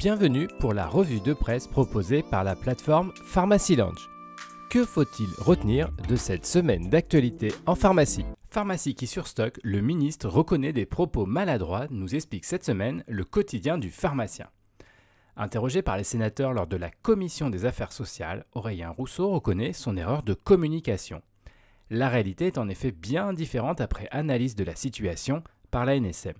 Bienvenue pour la revue de presse proposée par la plateforme Pharmacy Lounge. Que faut-il retenir de cette semaine d'actualité en pharmacie Pharmacie qui surstocke, le ministre reconnaît des propos maladroits, nous explique cette semaine le quotidien du pharmacien. Interrogé par les sénateurs lors de la commission des affaires sociales, Aurélien Rousseau reconnaît son erreur de communication. La réalité est en effet bien différente après analyse de la situation par la NSM.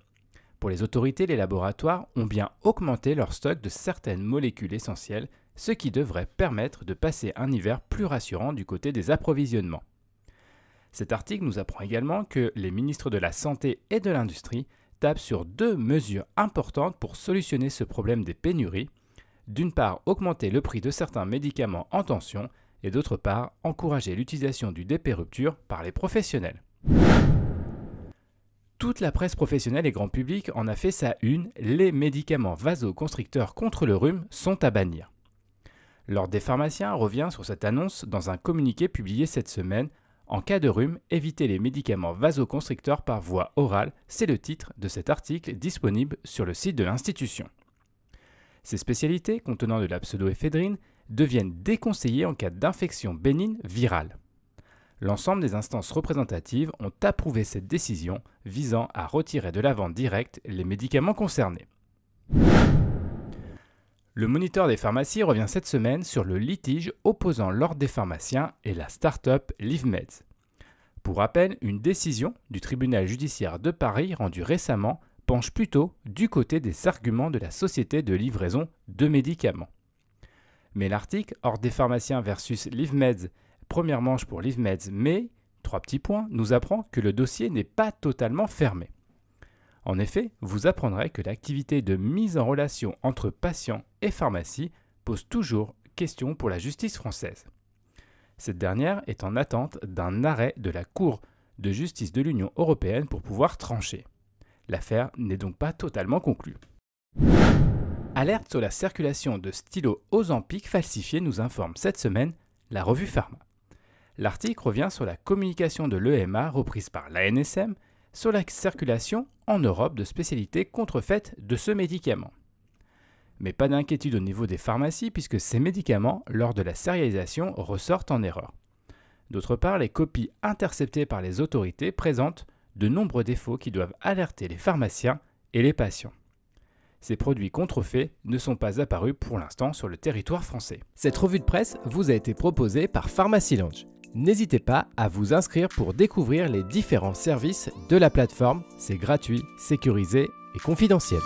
Pour les autorités, les laboratoires ont bien augmenté leur stock de certaines molécules essentielles, ce qui devrait permettre de passer un hiver plus rassurant du côté des approvisionnements. Cet article nous apprend également que les ministres de la Santé et de l'Industrie tapent sur deux mesures importantes pour solutionner ce problème des pénuries. D'une part, augmenter le prix de certains médicaments en tension et d'autre part, encourager l'utilisation du DP rupture par les professionnels. Toute la presse professionnelle et grand public en a fait sa une, les médicaments vasoconstricteurs contre le rhume sont à bannir. L'Ordre des pharmaciens revient sur cette annonce dans un communiqué publié cette semaine. En cas de rhume, évitez les médicaments vasoconstricteurs par voie orale, c'est le titre de cet article disponible sur le site de l'institution. Ces spécialités, contenant de la pseudoéphédrine, deviennent déconseillées en cas d'infection bénigne virale l'ensemble des instances représentatives ont approuvé cette décision visant à retirer de la vente directe les médicaments concernés. Le moniteur des pharmacies revient cette semaine sur le litige opposant l'ordre des pharmaciens et la start-up LiveMeds. Pour rappel, une décision du tribunal judiciaire de Paris rendue récemment penche plutôt du côté des arguments de la société de livraison de médicaments. Mais l'article Ordre des pharmaciens versus LiveMeds première manche pour l'IVMEDS, mais, trois petits points, nous apprend que le dossier n'est pas totalement fermé. En effet, vous apprendrez que l'activité de mise en relation entre patients et pharmacie pose toujours question pour la justice française. Cette dernière est en attente d'un arrêt de la Cour de justice de l'Union européenne pour pouvoir trancher. L'affaire n'est donc pas totalement conclue. Alerte sur la circulation de stylos Ozempic falsifiés nous informe cette semaine la revue Pharma. L'article revient sur la communication de l'EMA reprise par l'ANSM sur la circulation en Europe de spécialités contrefaites de ce médicament. Mais pas d'inquiétude au niveau des pharmacies puisque ces médicaments, lors de la sérialisation, ressortent en erreur. D'autre part, les copies interceptées par les autorités présentent de nombreux défauts qui doivent alerter les pharmaciens et les patients. Ces produits contrefaits ne sont pas apparus pour l'instant sur le territoire français. Cette revue de presse vous a été proposée par Pharmacy Lounge. N'hésitez pas à vous inscrire pour découvrir les différents services de la plateforme, c'est gratuit, sécurisé et confidentiel.